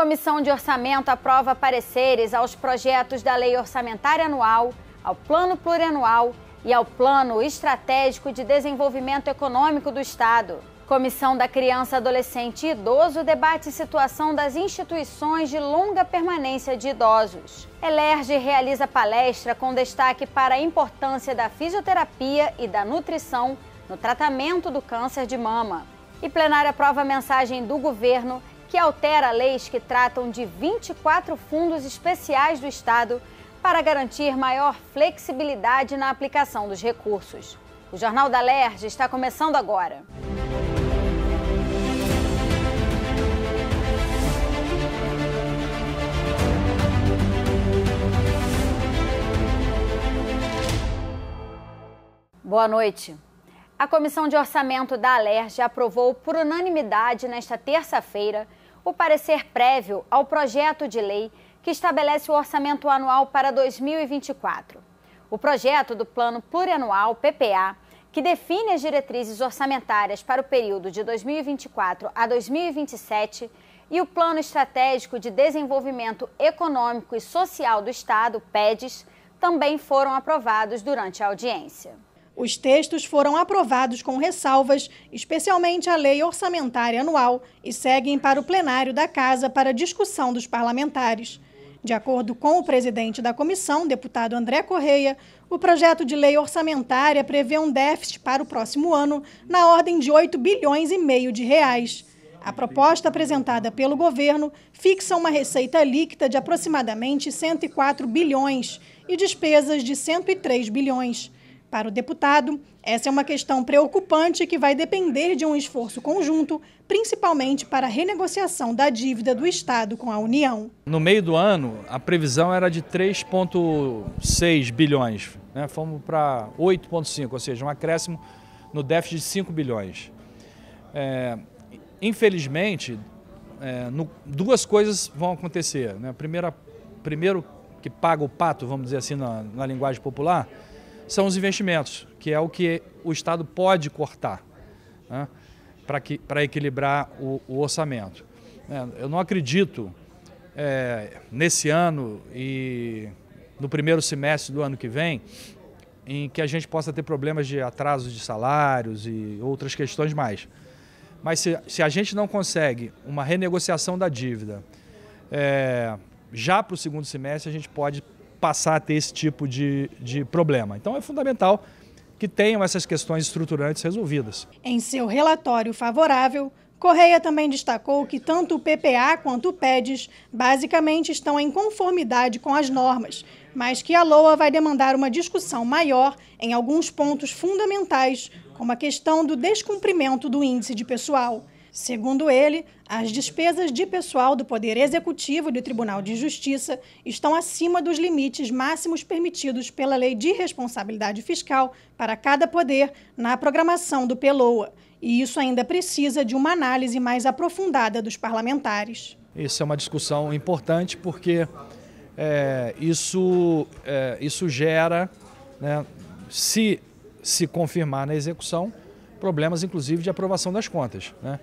Comissão de Orçamento aprova pareceres aos projetos da Lei Orçamentária Anual, ao Plano Plurianual e ao Plano Estratégico de Desenvolvimento Econômico do Estado. Comissão da Criança, Adolescente e Idoso debate situação das instituições de longa permanência de idosos. Elerge realiza palestra com destaque para a importância da fisioterapia e da nutrição no tratamento do câncer de mama. E plenária aprova mensagem do governo que altera leis que tratam de 24 fundos especiais do Estado para garantir maior flexibilidade na aplicação dos recursos. O Jornal da Lerge está começando agora. Boa noite. A Comissão de Orçamento da Alerj aprovou por unanimidade nesta terça-feira o parecer prévio ao projeto de lei que estabelece o orçamento anual para 2024. O projeto do Plano Plurianual PPA, que define as diretrizes orçamentárias para o período de 2024 a 2027, e o Plano Estratégico de Desenvolvimento Econômico e Social do Estado, PEDES, também foram aprovados durante a audiência. Os textos foram aprovados com ressalvas, especialmente a Lei Orçamentária Anual, e seguem para o plenário da Casa para discussão dos parlamentares. De acordo com o presidente da comissão, deputado André Correia, o projeto de lei orçamentária prevê um déficit para o próximo ano na ordem de 8 bilhões e meio de reais. A proposta apresentada pelo governo fixa uma receita líquida de aproximadamente 104 bilhões e despesas de 103 bilhões. Para o deputado, essa é uma questão preocupante que vai depender de um esforço conjunto, principalmente para a renegociação da dívida do Estado com a União. No meio do ano, a previsão era de 3,6 bilhões, né? fomos para 8,5, ou seja, um acréscimo no déficit de 5 bilhões. É, infelizmente, é, no, duas coisas vão acontecer. Né? Primeira, primeiro, que paga o pato, vamos dizer assim na, na linguagem popular, são os investimentos, que é o que o Estado pode cortar né, para equilibrar o, o orçamento. É, eu não acredito é, nesse ano e no primeiro semestre do ano que vem em que a gente possa ter problemas de atrasos de salários e outras questões mais. Mas se, se a gente não consegue uma renegociação da dívida é, já para o segundo semestre, a gente pode passar a ter esse tipo de, de problema. Então é fundamental que tenham essas questões estruturantes resolvidas. Em seu relatório favorável, Correia também destacou que tanto o PPA quanto o PEDES basicamente estão em conformidade com as normas, mas que a LOA vai demandar uma discussão maior em alguns pontos fundamentais, como a questão do descumprimento do índice de pessoal. Segundo ele, as despesas de pessoal do Poder Executivo e do Tribunal de Justiça estão acima dos limites máximos permitidos pela Lei de Responsabilidade Fiscal para cada poder na programação do PELOA. E isso ainda precisa de uma análise mais aprofundada dos parlamentares. isso é uma discussão importante porque é, isso, é, isso gera, né, se, se confirmar na execução, problemas inclusive de aprovação das contas. Né?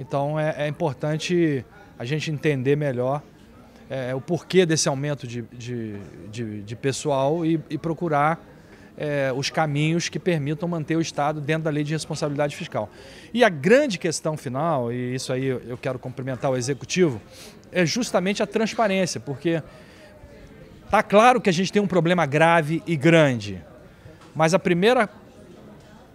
Então é, é importante a gente entender melhor é, o porquê desse aumento de, de, de, de pessoal e, e procurar é, os caminhos que permitam manter o Estado dentro da lei de responsabilidade fiscal. E a grande questão final, e isso aí eu quero cumprimentar o Executivo, é justamente a transparência, porque está claro que a gente tem um problema grave e grande, mas a primeira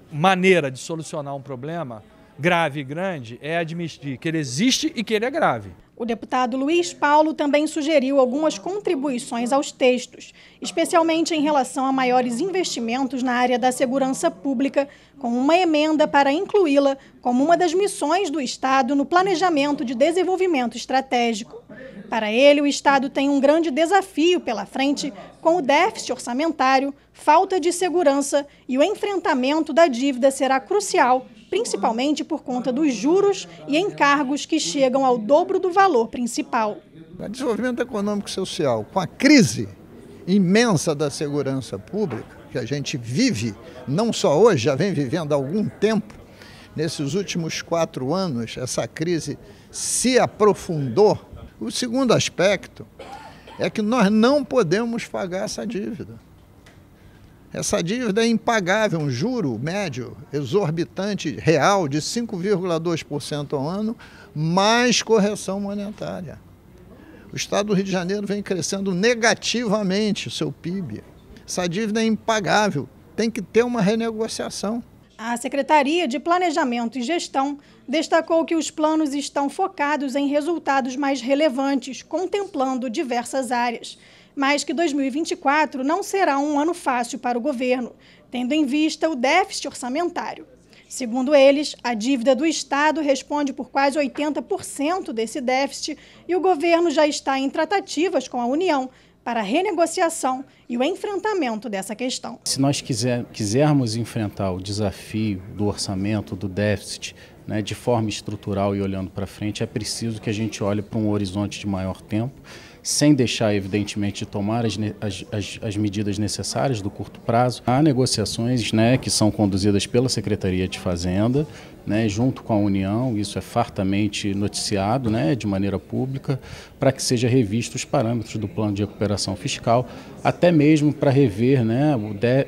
maneira de solucionar um problema grave e grande é admitir que ele existe e que ele é grave. O deputado Luiz Paulo também sugeriu algumas contribuições aos textos, especialmente em relação a maiores investimentos na área da segurança pública, com uma emenda para incluí-la como uma das missões do Estado no planejamento de desenvolvimento estratégico. Para ele, o Estado tem um grande desafio pela frente com o déficit orçamentário, falta de segurança e o enfrentamento da dívida será crucial principalmente por conta dos juros e encargos que chegam ao dobro do valor principal. O desenvolvimento econômico e social, com a crise imensa da segurança pública, que a gente vive, não só hoje, já vem vivendo há algum tempo, nesses últimos quatro anos, essa crise se aprofundou. O segundo aspecto é que nós não podemos pagar essa dívida. Essa dívida é impagável, um juro médio exorbitante real de 5,2% ao ano, mais correção monetária. O estado do Rio de Janeiro vem crescendo negativamente o seu PIB. Essa dívida é impagável, tem que ter uma renegociação. A Secretaria de Planejamento e Gestão destacou que os planos estão focados em resultados mais relevantes, contemplando diversas áreas mas que 2024 não será um ano fácil para o governo, tendo em vista o déficit orçamentário. Segundo eles, a dívida do Estado responde por quase 80% desse déficit e o governo já está em tratativas com a União para a renegociação e o enfrentamento dessa questão. Se nós quiser, quisermos enfrentar o desafio do orçamento, do déficit, né, de forma estrutural e olhando para frente, é preciso que a gente olhe para um horizonte de maior tempo sem deixar, evidentemente, de tomar as, as, as, medidas necessárias do curto prazo. Há negociações né, que são conduzidas pela Secretaria de Fazenda, né, junto com a União, isso é fartamente noticiado né, de maneira pública, para que seja revisto os parâmetros do plano de recuperação fiscal, até mesmo para rever né,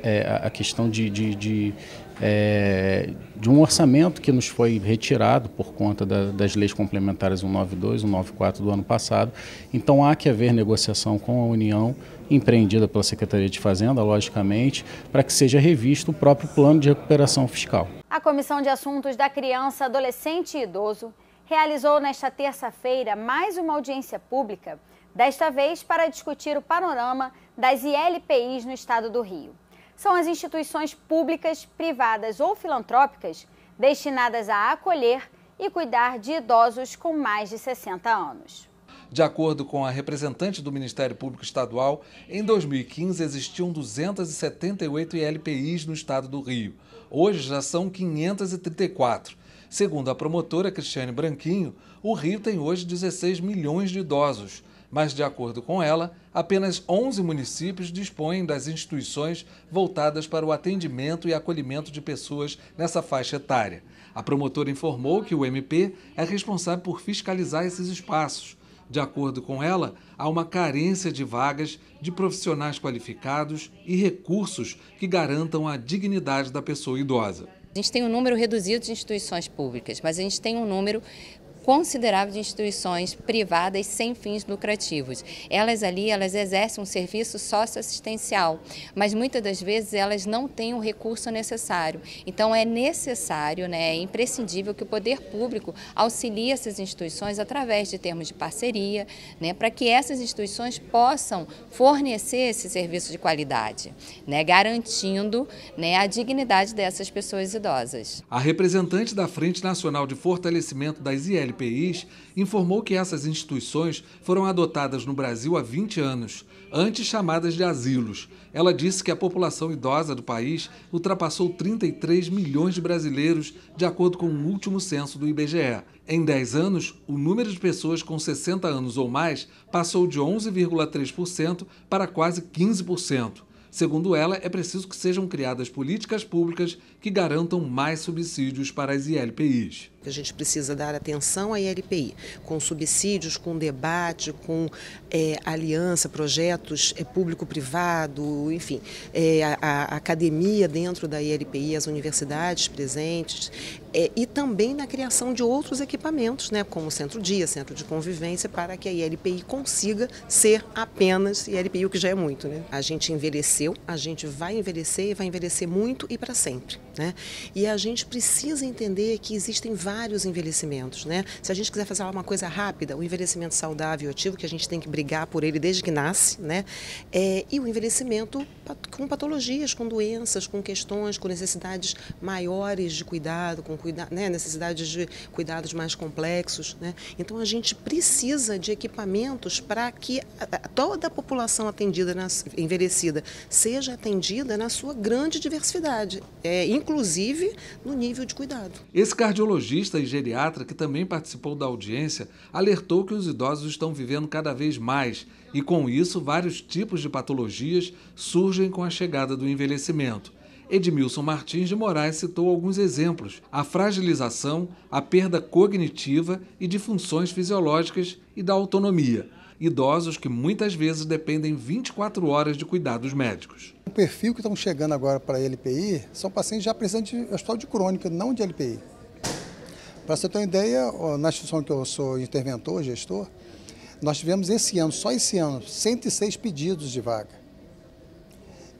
é, a questão de, de, de é, de um orçamento que nos foi retirado por conta da, das leis complementares 192 e 194 do ano passado. Então há que haver negociação com a União, empreendida pela Secretaria de Fazenda, logicamente, para que seja revisto o próprio plano de recuperação fiscal. A Comissão de Assuntos da Criança, Adolescente e Idoso realizou nesta terça-feira mais uma audiência pública, desta vez para discutir o panorama das ILPIs no estado do Rio são as instituições públicas, privadas ou filantrópicas destinadas a acolher e cuidar de idosos com mais de 60 anos. De acordo com a representante do Ministério Público Estadual, em 2015 existiam 278 ILPIs no estado do Rio. Hoje já são 534. Segundo a promotora Cristiane Branquinho, o Rio tem hoje 16 milhões de idosos mas, de acordo com ela, apenas 11 municípios dispõem das instituições voltadas para o atendimento e acolhimento de pessoas nessa faixa etária. A promotora informou que o MP é responsável por fiscalizar esses espaços. De acordo com ela, há uma carência de vagas, de profissionais qualificados e recursos que garantam a dignidade da pessoa idosa. A gente tem um número reduzido de instituições públicas, mas a gente tem um número considerável de instituições privadas sem fins lucrativos. Elas ali, elas exercem um serviço socioassistencial, mas muitas das vezes elas não têm o recurso necessário. Então é necessário, né, é imprescindível que o poder público auxilie essas instituições através de termos de parceria, né, para que essas instituições possam fornecer esse serviço de qualidade, né, garantindo né, a dignidade dessas pessoas idosas. A representante da Frente Nacional de Fortalecimento das ILP IPIs, informou que essas instituições foram adotadas no Brasil há 20 anos, antes chamadas de asilos. Ela disse que a população idosa do país ultrapassou 33 milhões de brasileiros, de acordo com o último censo do IBGE. Em 10 anos, o número de pessoas com 60 anos ou mais passou de 11,3% para quase 15%. Segundo ela, é preciso que sejam criadas políticas públicas que garantam mais subsídios para as ILPIs que a gente precisa dar atenção à ILPI, com subsídios, com debate, com é, aliança, projetos é, público-privado, enfim, é, a, a, academia dentro da ILPI, as universidades presentes, é, e também na criação de outros equipamentos, né, como centro-dia, centro de convivência, para que a ILPI consiga ser apenas ILPI, o que já é muito. Né? A gente envelheceu, a gente vai envelhecer, vai envelhecer muito e para sempre. Né? E a gente precisa entender que existem várias vários envelhecimentos, né? Se a gente quiser fazer uma coisa rápida, o envelhecimento saudável e ativo, que a gente tem que brigar por ele desde que nasce, né? É, e o envelhecimento com patologias, com doenças, com questões, com necessidades maiores de cuidado, com cuida né? necessidades de cuidados mais complexos, né? Então a gente precisa de equipamentos para que toda a população atendida, na, envelhecida, seja atendida na sua grande diversidade, é, inclusive no nível de cuidado. Esse cardiologista e geriatra, que também participou da audiência, alertou que os idosos estão vivendo cada vez mais e, com isso, vários tipos de patologias surgem com a chegada do envelhecimento. Edmilson Martins de Moraes citou alguns exemplos: a fragilização, a perda cognitiva e de funções fisiológicas e da autonomia. Idosos que muitas vezes dependem 24 horas de cuidados médicos. O perfil que estão chegando agora para a LPI são pacientes já precisando de hospital de crônica, não de LPI. Para você ter uma ideia, na instituição que eu sou interventor, gestor, nós tivemos esse ano, só esse ano, 106 pedidos de vaga.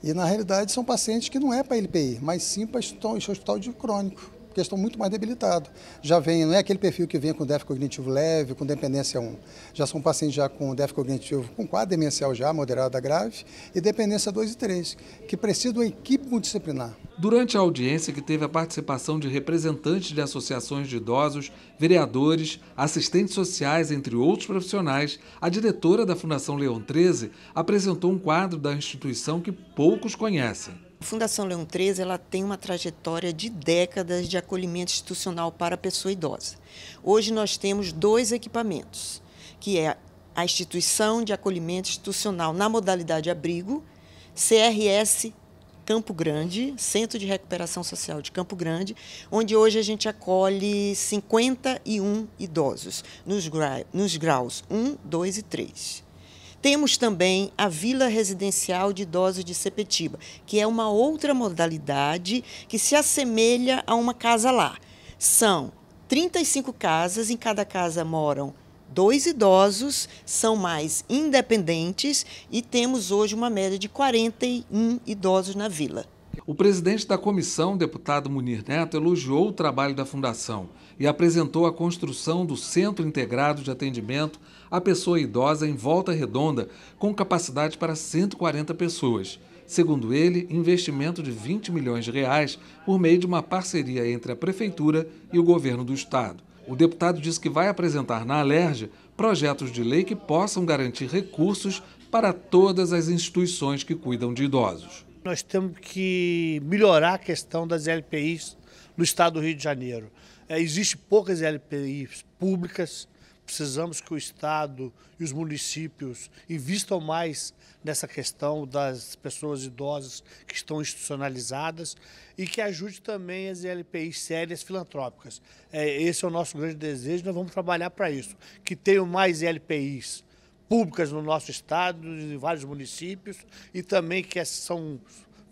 E na realidade são pacientes que não é para LPI, mas sim para hospital de crônico, porque estão muito mais debilitados. Já vem, não é aquele perfil que vem com déficit cognitivo leve, com dependência 1. Já são pacientes já com déficit cognitivo com quadro demencial já, moderado a grave, e dependência 2 e 3, que precisam de uma equipe multidisciplinar. Durante a audiência, que teve a participação de representantes de associações de idosos, vereadores, assistentes sociais, entre outros profissionais, a diretora da Fundação Leão 13 apresentou um quadro da instituição que poucos conhecem. A Fundação Leão 13 ela tem uma trajetória de décadas de acolhimento institucional para a pessoa idosa. Hoje nós temos dois equipamentos, que é a instituição de acolhimento institucional na modalidade abrigo, CRS Campo Grande, Centro de Recuperação Social de Campo Grande, onde hoje a gente acolhe 51 idosos nos, nos graus 1, 2 e 3. Temos também a Vila Residencial de Idosos de Sepetiba, que é uma outra modalidade que se assemelha a uma casa lá. São 35 casas, em cada casa moram dois idosos, são mais independentes e temos hoje uma média de 41 idosos na vila. O presidente da comissão, deputado Munir Neto, elogiou o trabalho da fundação e apresentou a construção do Centro Integrado de Atendimento à Pessoa Idosa em Volta Redonda, com capacidade para 140 pessoas. Segundo ele, investimento de 20 milhões de reais por meio de uma parceria entre a prefeitura e o governo do estado. O deputado diz que vai apresentar na Alerj projetos de lei que possam garantir recursos para todas as instituições que cuidam de idosos. Nós temos que melhorar a questão das LPIs no estado do Rio de Janeiro. É, Existem poucas LPIs públicas, Precisamos que o Estado e os municípios investam mais nessa questão das pessoas idosas que estão institucionalizadas e que ajude também as LPIs sérias filantrópicas. É, esse é o nosso grande desejo, nós vamos trabalhar para isso. Que tenham mais LPIs públicas no nosso Estado, em vários municípios, e também que são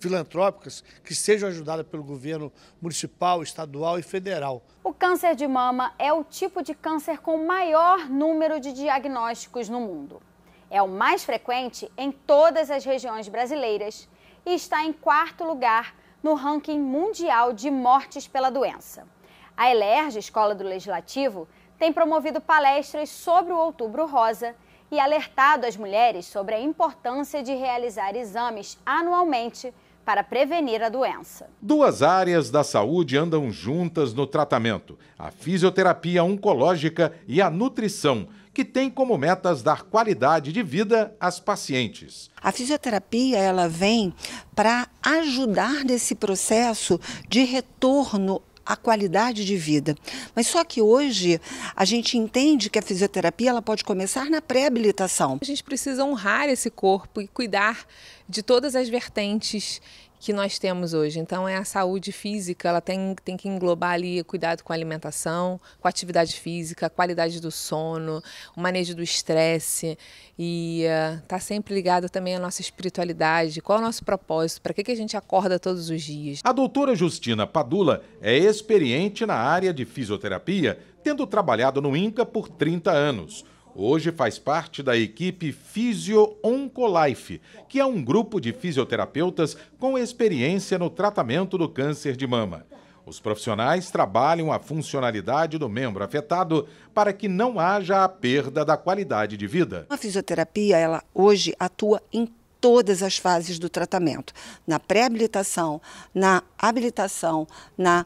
filantrópicas que sejam ajudadas pelo governo municipal, estadual e federal. O câncer de mama é o tipo de câncer com maior número de diagnósticos no mundo. É o mais frequente em todas as regiões brasileiras e está em quarto lugar no ranking mundial de mortes pela doença. A Elerj, Escola do Legislativo, tem promovido palestras sobre o Outubro Rosa e alertado as mulheres sobre a importância de realizar exames anualmente para prevenir a doença. Duas áreas da saúde andam juntas no tratamento: a fisioterapia oncológica e a nutrição, que tem como metas dar qualidade de vida às pacientes. A fisioterapia ela vem para ajudar nesse processo de retorno a qualidade de vida. Mas só que hoje a gente entende que a fisioterapia ela pode começar na pré-habilitação. A gente precisa honrar esse corpo e cuidar de todas as vertentes que nós temos hoje. Então, é a saúde física, ela tem, tem que englobar ali cuidado com a alimentação, com a atividade física, a qualidade do sono, o manejo do estresse e está eh, uh, sempre ligado também à nossa espiritualidade, qual é o nosso propósito, para que, que a gente acorda todos os dias. A doutora Justina Padula é experiente na área de fisioterapia, tendo trabalhado no INCA por 30 anos. Hoje faz parte da equipe Fisio Oncolife, que é um grupo de fisioterapeutas com experiência no tratamento do câncer de mama. Os profissionais trabalham a funcionalidade do membro afetado para que não haja a perda da qualidade de vida. A fisioterapia, ela hoje atua em todas as fases do tratamento, na pré-habilitação, na habilitação, na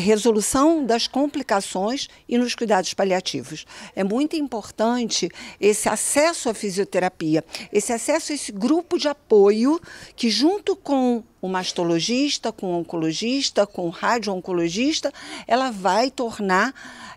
resolução das complicações e nos cuidados paliativos. É muito importante esse acesso à fisioterapia, esse acesso a esse grupo de apoio que, junto com o mastologista, com o oncologista, com o radio-oncologista, ela vai tornar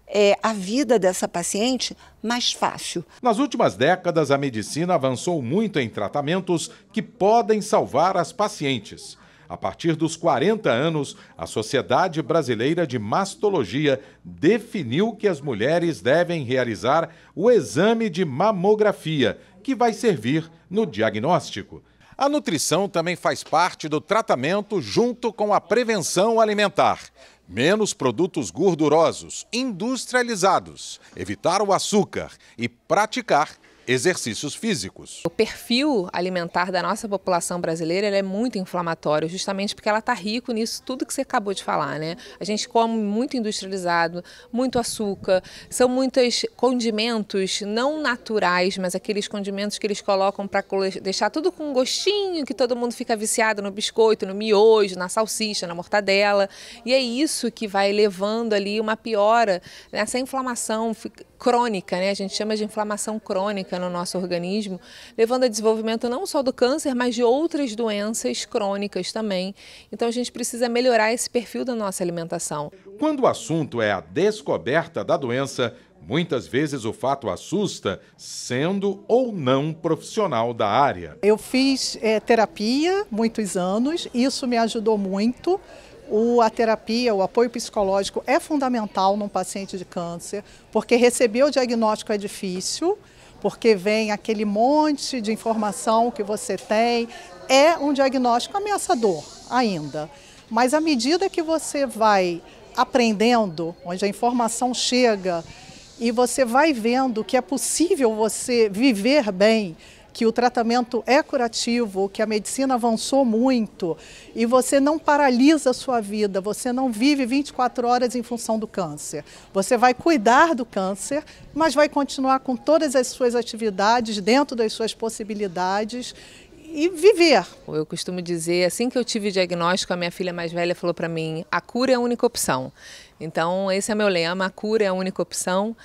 é, a vida dessa paciente mais fácil. Nas últimas décadas, a medicina avançou muito em tratamentos que podem salvar as pacientes a partir dos 40 anos, a Sociedade Brasileira de Mastologia definiu que as mulheres devem realizar o exame de mamografia, que vai servir no diagnóstico. A nutrição também faz parte do tratamento junto com a prevenção alimentar. Menos produtos gordurosos, industrializados, evitar o açúcar e praticar exercícios físicos. O perfil alimentar da nossa população brasileira é muito inflamatório, justamente porque ela está rico nisso tudo que você acabou de falar, né? A gente come muito industrializado, muito açúcar, são muitos condimentos não naturais, mas aqueles condimentos que eles colocam para deixar tudo com um gostinho que todo mundo fica viciado no biscoito, no miojo, na salsicha, na mortadela. E é isso que vai levando ali uma piora, essa inflamação crônica, né? a gente chama de inflamação crônica no nosso organismo, levando a desenvolvimento não só do câncer, mas de outras doenças crônicas também. Então a gente precisa melhorar esse perfil da nossa alimentação. Quando o assunto é a descoberta da doença, Muitas vezes o fato assusta, sendo ou não profissional da área. Eu fiz é, terapia muitos anos, isso me ajudou muito o, a terapia, o apoio psicológico é fundamental num paciente de câncer, porque receber o diagnóstico é difícil, porque vem aquele monte de informação que você tem. É um diagnóstico ameaçador ainda. Mas à medida que você vai aprendendo, onde a informação chega, e você vai vendo que é possível você viver bem, que o tratamento é curativo, que a medicina avançou muito e você não paralisa a sua vida, você não vive 24 horas em função do câncer. Você vai cuidar do câncer, mas vai continuar com todas as suas atividades dentro das suas possibilidades e viver. Eu costumo dizer, assim que eu tive o diagnóstico, a minha filha mais velha falou para mim: a cura é a única opção. Então, esse é meu lema: a cura é a única opção.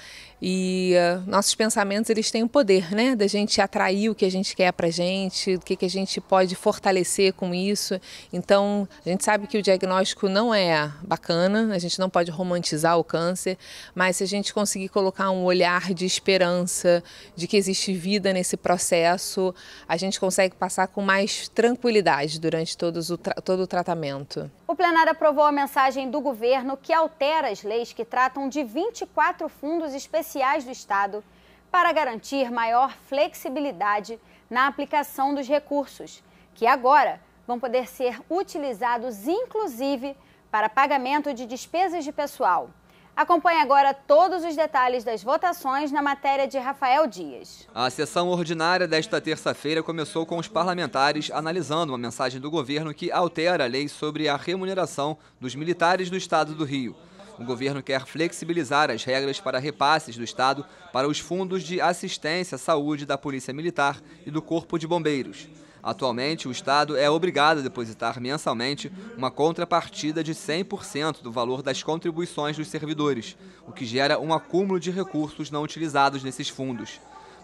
E uh, nossos pensamentos eles têm o um poder, né, da gente atrair o que a gente quer para gente, o que, que a gente pode fortalecer com isso. Então a gente sabe que o diagnóstico não é bacana, a gente não pode romantizar o câncer, mas se a gente conseguir colocar um olhar de esperança, de que existe vida nesse processo, a gente consegue passar com mais tranquilidade durante todos o todo o tratamento. O plenário aprovou a mensagem do governo que altera as leis que tratam de 24 fundos especiais do Estado para garantir maior flexibilidade na aplicação dos recursos, que agora vão poder ser utilizados inclusive para pagamento de despesas de pessoal. Acompanhe agora todos os detalhes das votações na matéria de Rafael Dias. A sessão ordinária desta terça-feira começou com os parlamentares analisando uma mensagem do governo que altera a lei sobre a remuneração dos militares do Estado do Rio. O governo quer flexibilizar as regras para repasses do Estado para os fundos de assistência à saúde da Polícia Militar e do Corpo de Bombeiros. Atualmente, o Estado é obrigado a depositar mensalmente uma contrapartida de 100% do valor das contribuições dos servidores, o que gera um acúmulo de recursos não utilizados nesses fundos.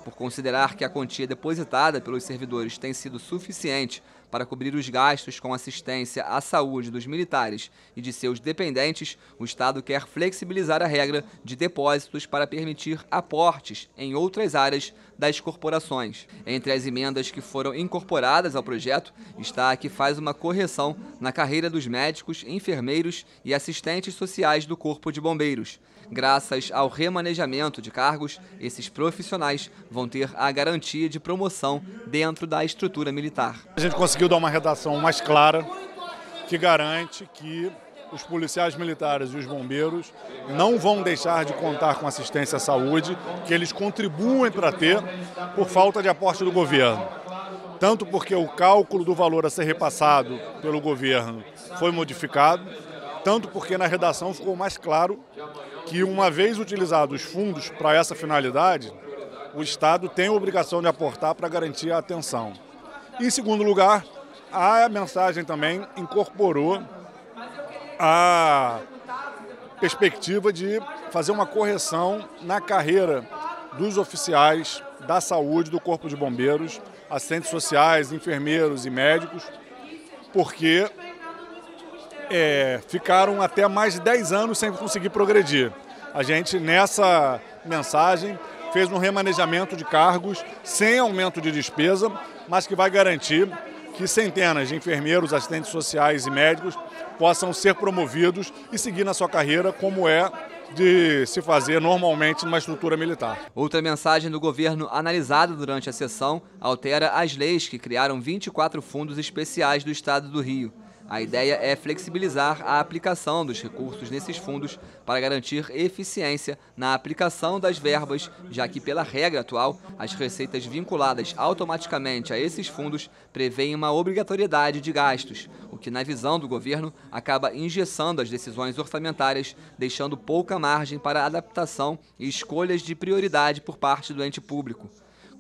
Por considerar que a quantia depositada pelos servidores tem sido suficiente para cobrir os gastos com assistência à saúde dos militares e de seus dependentes, o Estado quer flexibilizar a regra de depósitos para permitir aportes em outras áreas das corporações. Entre as emendas que foram incorporadas ao projeto está a que faz uma correção na carreira dos médicos, enfermeiros e assistentes sociais do Corpo de Bombeiros. Graças ao remanejamento de cargos, esses profissionais vão ter a garantia de promoção dentro da estrutura militar. A gente conseguiu dar uma redação mais clara que garante que os policiais militares e os bombeiros não vão deixar de contar com assistência à saúde que eles contribuem para ter por falta de aporte do governo. Tanto porque o cálculo do valor a ser repassado pelo governo foi modificado, tanto porque na redação ficou mais claro que, uma vez utilizados os fundos para essa finalidade, o Estado tem a obrigação de aportar para garantir a atenção. Em segundo lugar, a mensagem também incorporou a perspectiva de fazer uma correção na carreira dos oficiais da saúde do Corpo de Bombeiros, assistentes sociais, enfermeiros e médicos, porque é, ficaram até mais de 10 anos sem conseguir progredir. A gente, nessa mensagem, fez um remanejamento de cargos sem aumento de despesa, mas que vai garantir que centenas de enfermeiros, assistentes sociais e médicos possam ser promovidos e seguir na sua carreira como é de se fazer normalmente numa estrutura militar. Outra mensagem do governo analisada durante a sessão altera as leis que criaram 24 fundos especiais do Estado do Rio. A ideia é flexibilizar a aplicação dos recursos nesses fundos para garantir eficiência na aplicação das verbas, já que, pela regra atual, as receitas vinculadas automaticamente a esses fundos prevêem uma obrigatoriedade de gastos, o que, na visão do governo, acaba injeçando as decisões orçamentárias, deixando pouca margem para adaptação e escolhas de prioridade por parte do ente público.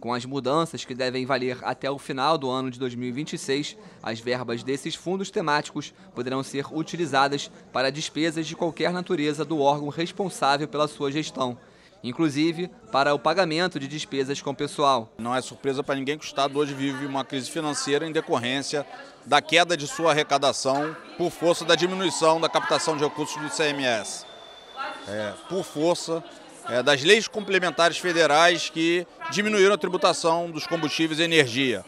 Com as mudanças que devem valer até o final do ano de 2026, as verbas desses fundos temáticos poderão ser utilizadas para despesas de qualquer natureza do órgão responsável pela sua gestão, inclusive para o pagamento de despesas com pessoal. Não é surpresa para ninguém que o Estado hoje vive uma crise financeira em decorrência da queda de sua arrecadação por força da diminuição da captação de recursos do CMS. É, por força é, das leis complementares federais que diminuíram a tributação dos combustíveis e energia.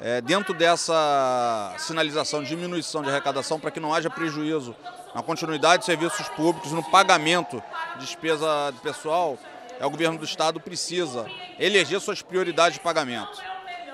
É, dentro dessa sinalização de diminuição de arrecadação para que não haja prejuízo na continuidade de serviços públicos, no pagamento de despesa de pessoal, é, o governo do Estado precisa eleger suas prioridades de pagamento.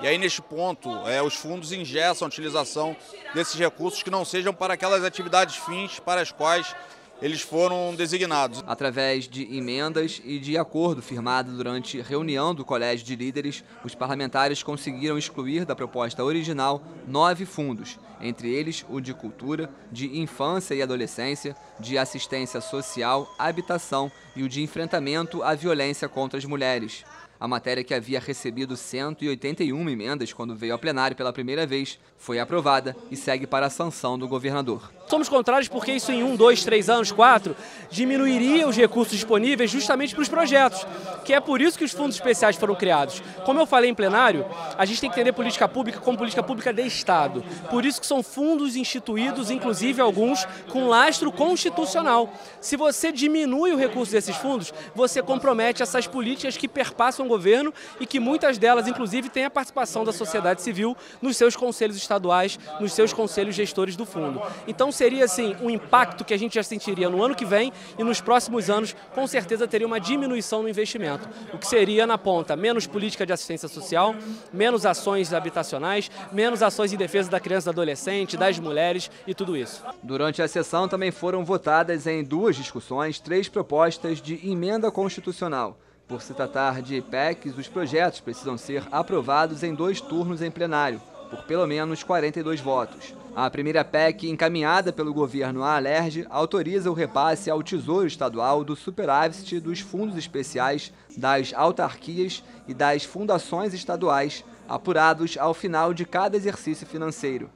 E aí, neste ponto, é, os fundos ingessam a utilização desses recursos que não sejam para aquelas atividades fins para as quais eles foram designados. Através de emendas e de acordo firmado durante reunião do Colégio de Líderes, os parlamentares conseguiram excluir da proposta original nove fundos, entre eles o de cultura, de infância e adolescência, de assistência social, habitação e o de enfrentamento à violência contra as mulheres. A matéria que havia recebido 181 emendas quando veio ao plenário pela primeira vez foi aprovada e segue para a sanção do governador. Somos contrários porque isso em um, dois, três anos, quatro, diminuiria os recursos disponíveis justamente para os projetos, que é por isso que os fundos especiais foram criados. Como eu falei em plenário, a gente tem que entender política pública como política pública de Estado. Por isso que são fundos instituídos, inclusive alguns, com lastro constitucional. Se você diminui o recurso desses fundos, você compromete essas políticas que perpassam governo e que muitas delas, inclusive, têm a participação da sociedade civil nos seus conselhos estaduais, nos seus conselhos gestores do fundo. Então seria, assim, um impacto que a gente já sentiria no ano que vem e nos próximos anos, com certeza teria uma diminuição no investimento, o que seria, na ponta, menos política de assistência social, menos ações habitacionais, menos ações em defesa da criança e adolescente, das mulheres e tudo isso. Durante a sessão também foram votadas em duas discussões três propostas de emenda constitucional. Por se tratar de PECs, os projetos precisam ser aprovados em dois turnos em plenário, por pelo menos 42 votos. A primeira PEC, encaminhada pelo governo à Alerj, autoriza o repasse ao Tesouro Estadual do superávit dos fundos especiais das autarquias e das fundações estaduais, apurados ao final de cada exercício financeiro.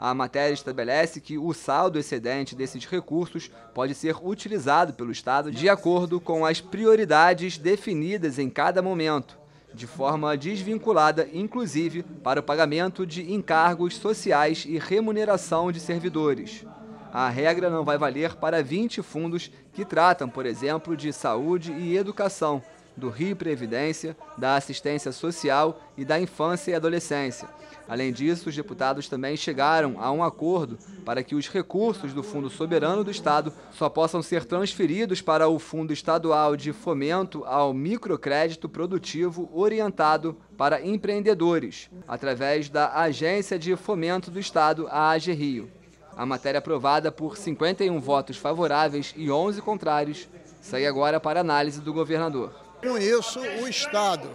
A matéria estabelece que o saldo excedente desses recursos pode ser utilizado pelo Estado de acordo com as prioridades definidas em cada momento, de forma desvinculada, inclusive, para o pagamento de encargos sociais e remuneração de servidores. A regra não vai valer para 20 fundos que tratam, por exemplo, de saúde e educação, do Rio Previdência, da Assistência Social e da Infância e Adolescência. Além disso, os deputados também chegaram a um acordo para que os recursos do Fundo Soberano do Estado só possam ser transferidos para o Fundo Estadual de Fomento ao Microcrédito Produtivo Orientado para Empreendedores, através da Agência de Fomento do Estado, a AG Rio. A matéria aprovada por 51 votos favoráveis e 11 contrários segue agora para análise do governador. Com isso, o Estado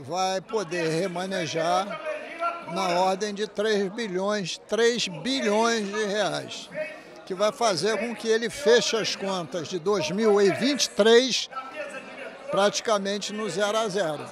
vai poder remanejar na ordem de 3 bilhões, 3 bilhões de reais, que vai fazer com que ele feche as contas de 2023 praticamente no zero a zero,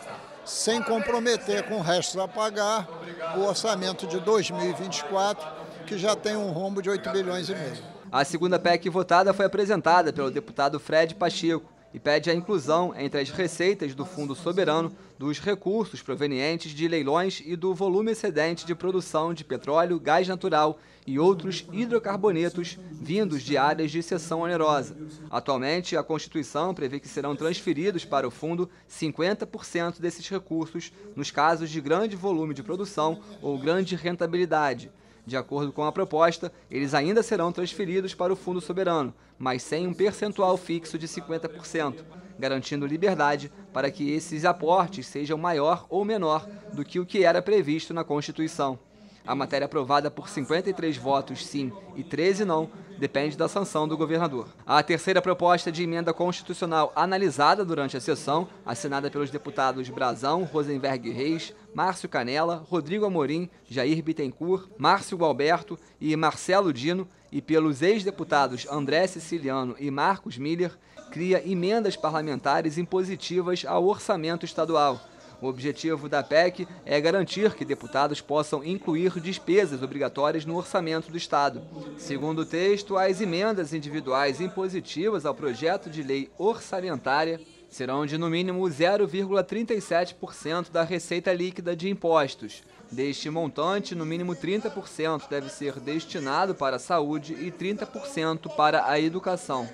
sem comprometer com restos a pagar o orçamento de 2024, que já tem um rombo de 8 bilhões e meio. A segunda PEC votada foi apresentada pelo deputado Fred Pacheco, e pede a inclusão entre as receitas do Fundo Soberano dos recursos provenientes de leilões e do volume excedente de produção de petróleo, gás natural e outros hidrocarbonetos vindos de áreas de seção onerosa. Atualmente, a Constituição prevê que serão transferidos para o fundo 50% desses recursos nos casos de grande volume de produção ou grande rentabilidade. De acordo com a proposta, eles ainda serão transferidos para o Fundo Soberano, mas sem um percentual fixo de 50%, garantindo liberdade para que esses aportes sejam maior ou menor do que o que era previsto na Constituição. A matéria aprovada por 53 votos sim e 13 não depende da sanção do governador. A terceira proposta de emenda constitucional analisada durante a sessão, assinada pelos deputados Brazão, Rosenberg Reis, Márcio Canela, Rodrigo Amorim, Jair Bittencourt, Márcio Gualberto e Marcelo Dino, e pelos ex-deputados André Siciliano e Marcos Miller, cria emendas parlamentares impositivas ao orçamento estadual o objetivo da PEC é garantir que deputados possam incluir despesas obrigatórias no orçamento do Estado. Segundo o texto, as emendas individuais impositivas ao projeto de lei orçamentária serão de no mínimo 0,37% da receita líquida de impostos. Deste montante, no mínimo 30% deve ser destinado para a saúde e 30% para a educação.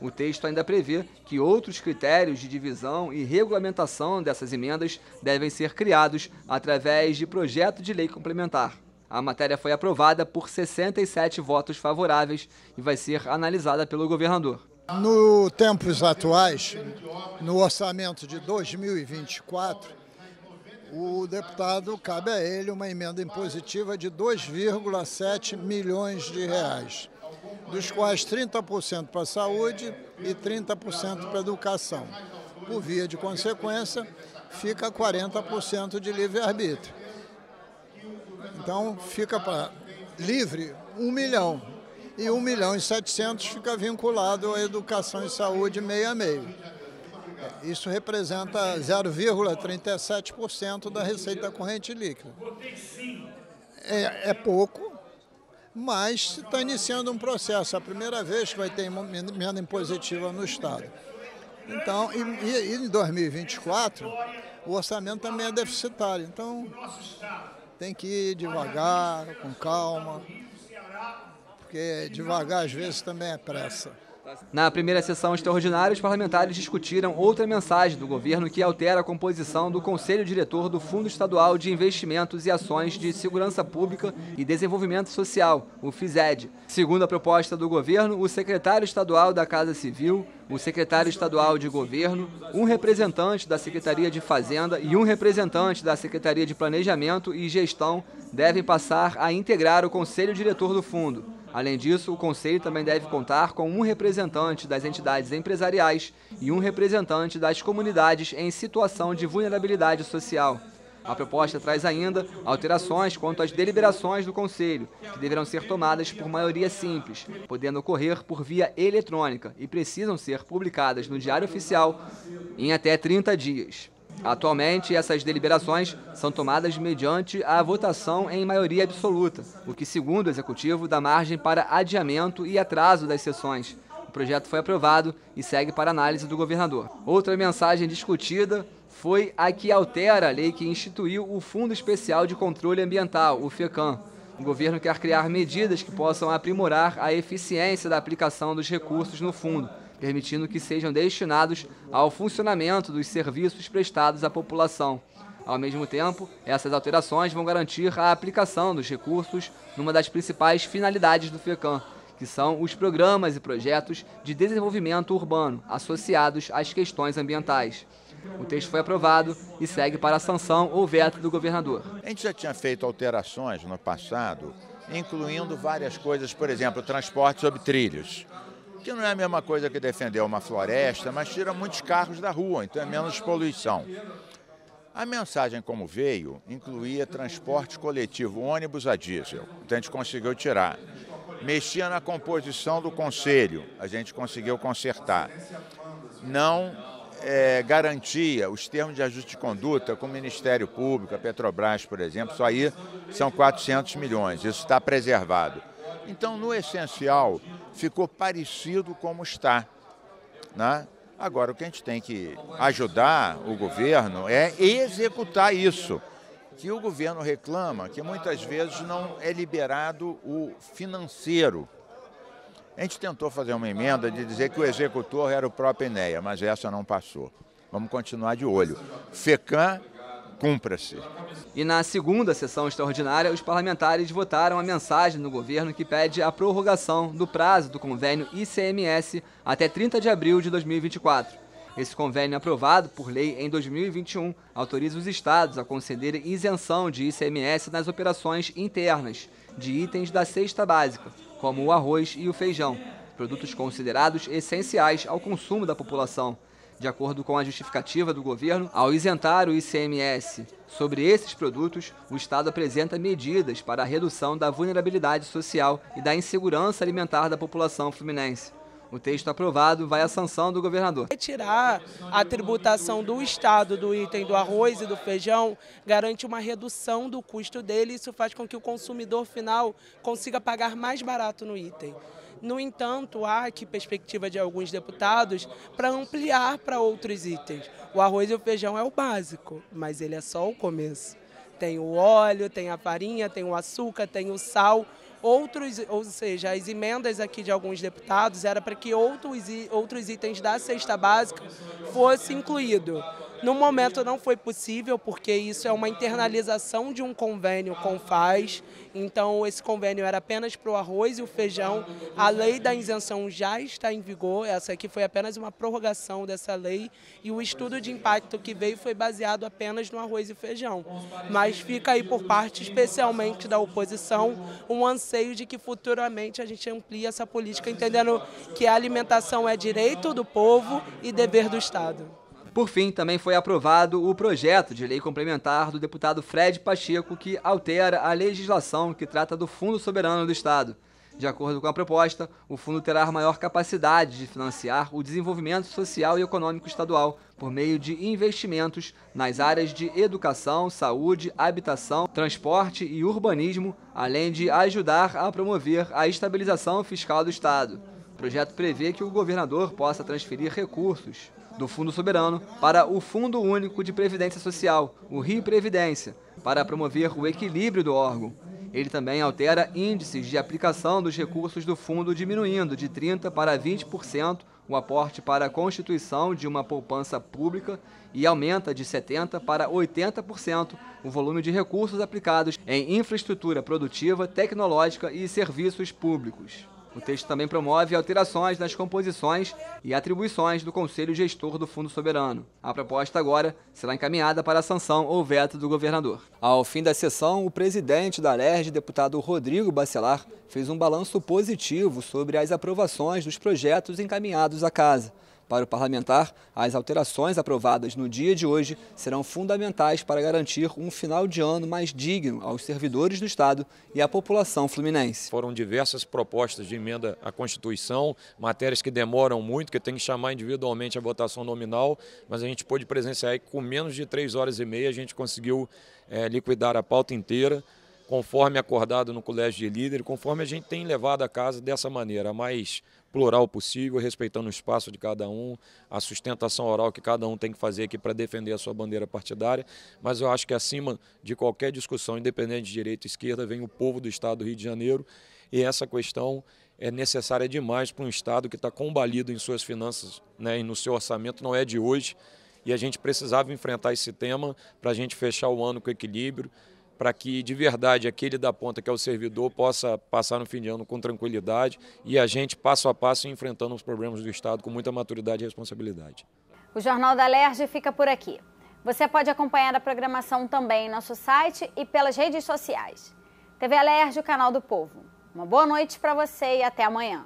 O texto ainda prevê que outros critérios de divisão e regulamentação dessas emendas devem ser criados através de projeto de lei complementar. A matéria foi aprovada por 67 votos favoráveis e vai ser analisada pelo governador. No tempos atuais, no orçamento de 2024, o deputado cabe a ele uma emenda impositiva de 2,7 milhões de reais dos quais 30% para a saúde e 30% para a educação. Por via de consequência, fica 40% de livre-arbítrio. Então, fica para livre 1 milhão. E 1 milhão e 700 fica vinculado à educação e saúde meio a meio. Isso representa 0,37% da receita corrente líquida. É, é pouco, mas está iniciando um processo. É a primeira vez que vai ter emenda impositiva no Estado. Então, e, e, em 2024, o orçamento também é deficitário. Então, tem que ir devagar, com calma, porque devagar às vezes também é pressa. Na primeira sessão extraordinária, os parlamentares discutiram outra mensagem do governo que altera a composição do Conselho Diretor do Fundo Estadual de Investimentos e Ações de Segurança Pública e Desenvolvimento Social, o FISED. Segundo a proposta do governo, o secretário estadual da Casa Civil, o secretário estadual de governo, um representante da Secretaria de Fazenda e um representante da Secretaria de Planejamento e Gestão devem passar a integrar o Conselho Diretor do Fundo. Além disso, o Conselho também deve contar com um representante das entidades empresariais e um representante das comunidades em situação de vulnerabilidade social. A proposta traz ainda alterações quanto às deliberações do Conselho, que deverão ser tomadas por maioria simples, podendo ocorrer por via eletrônica e precisam ser publicadas no Diário Oficial em até 30 dias. Atualmente, essas deliberações são tomadas mediante a votação em maioria absoluta, o que, segundo o Executivo, dá margem para adiamento e atraso das sessões. O projeto foi aprovado e segue para análise do governador. Outra mensagem discutida foi a que altera a lei que instituiu o Fundo Especial de Controle Ambiental, o FECAM. O governo quer criar medidas que possam aprimorar a eficiência da aplicação dos recursos no fundo permitindo que sejam destinados ao funcionamento dos serviços prestados à população. Ao mesmo tempo, essas alterações vão garantir a aplicação dos recursos numa das principais finalidades do FECAM, que são os programas e projetos de desenvolvimento urbano associados às questões ambientais. O texto foi aprovado e segue para a sanção ou veto do governador. A gente já tinha feito alterações no passado, incluindo várias coisas, por exemplo, transporte sobre trilhos que não é a mesma coisa que defender uma floresta, mas tira muitos carros da rua, então é menos poluição. A mensagem como veio incluía transporte coletivo, ônibus a diesel, então a gente conseguiu tirar. Mexia na composição do conselho, a gente conseguiu consertar. Não é, garantia os termos de ajuste de conduta com o Ministério Público, a Petrobras, por exemplo, só aí são 400 milhões, isso está preservado então, no essencial, ficou parecido como está. Né? Agora, o que a gente tem que ajudar o governo é executar isso. Que o governo reclama que muitas vezes não é liberado o financeiro. A gente tentou fazer uma emenda de dizer que o executor era o próprio Enéia, mas essa não passou. Vamos continuar de olho. FECAM cumpra-se. E na segunda sessão extraordinária, os parlamentares votaram a mensagem do governo que pede a prorrogação do prazo do convênio ICMS até 30 de abril de 2024. Esse convênio, aprovado por lei em 2021, autoriza os estados a conceder isenção de ICMS nas operações internas de itens da cesta básica, como o arroz e o feijão, produtos considerados essenciais ao consumo da população de acordo com a justificativa do governo, ao isentar o ICMS sobre esses produtos, o Estado apresenta medidas para a redução da vulnerabilidade social e da insegurança alimentar da população fluminense. O texto aprovado vai à sanção do governador. Retirar a tributação do Estado do item do arroz e do feijão garante uma redução do custo dele e isso faz com que o consumidor final consiga pagar mais barato no item. No entanto, há aqui perspectiva de alguns deputados para ampliar para outros itens. O arroz e o feijão é o básico, mas ele é só o começo. Tem o óleo, tem a farinha, tem o açúcar, tem o sal. Outros, ou seja, as emendas aqui de alguns deputados era para que outros, outros itens da cesta básica fossem incluídos. No momento não foi possível, porque isso é uma internalização de um convênio com FAS, então esse convênio era apenas para o arroz e o feijão. A lei da isenção já está em vigor, essa aqui foi apenas uma prorrogação dessa lei, e o estudo de impacto que veio foi baseado apenas no arroz e feijão. Mas fica aí por parte, especialmente da oposição, um anseio de que futuramente a gente amplie essa política, entendendo que a alimentação é direito do povo e dever do Estado. Por fim, também foi aprovado o projeto de lei complementar do deputado Fred Pacheco que altera a legislação que trata do Fundo Soberano do Estado. De acordo com a proposta, o fundo terá maior capacidade de financiar o desenvolvimento social e econômico estadual por meio de investimentos nas áreas de educação, saúde, habitação, transporte e urbanismo, além de ajudar a promover a estabilização fiscal do Estado. O projeto prevê que o governador possa transferir recursos do Fundo Soberano para o Fundo Único de Previdência Social, o Rio Previdência, para promover o equilíbrio do órgão. Ele também altera índices de aplicação dos recursos do fundo, diminuindo de 30% para 20% o aporte para a constituição de uma poupança pública e aumenta de 70% para 80% o volume de recursos aplicados em infraestrutura produtiva, tecnológica e serviços públicos. O texto também promove alterações nas composições e atribuições do Conselho Gestor do Fundo Soberano. A proposta agora será encaminhada para a sanção ou veto do governador. Ao fim da sessão, o presidente da LERJ, deputado Rodrigo Bacelar, fez um balanço positivo sobre as aprovações dos projetos encaminhados à casa. Para o parlamentar, as alterações aprovadas no dia de hoje serão fundamentais para garantir um final de ano mais digno aos servidores do Estado e à população fluminense. Foram diversas propostas de emenda à Constituição, matérias que demoram muito, que tem que chamar individualmente a votação nominal, mas a gente pôde presenciar que com menos de três horas e meia a gente conseguiu é, liquidar a pauta inteira conforme acordado no colégio de líder, conforme a gente tem levado a casa dessa maneira, mais plural possível, respeitando o espaço de cada um, a sustentação oral que cada um tem que fazer aqui para defender a sua bandeira partidária, mas eu acho que acima de qualquer discussão, independente de direita ou esquerda, vem o povo do Estado do Rio de Janeiro e essa questão é necessária demais para um Estado que está combalido em suas finanças né, e no seu orçamento, não é de hoje, e a gente precisava enfrentar esse tema para a gente fechar o ano com equilíbrio, para que de verdade aquele da ponta que é o servidor possa passar no fim de ano com tranquilidade e a gente passo a passo enfrentando os problemas do Estado com muita maturidade e responsabilidade. O Jornal da Lerge fica por aqui. Você pode acompanhar a programação também em nosso site e pelas redes sociais. TV Alerj, o canal do povo. Uma boa noite para você e até amanhã.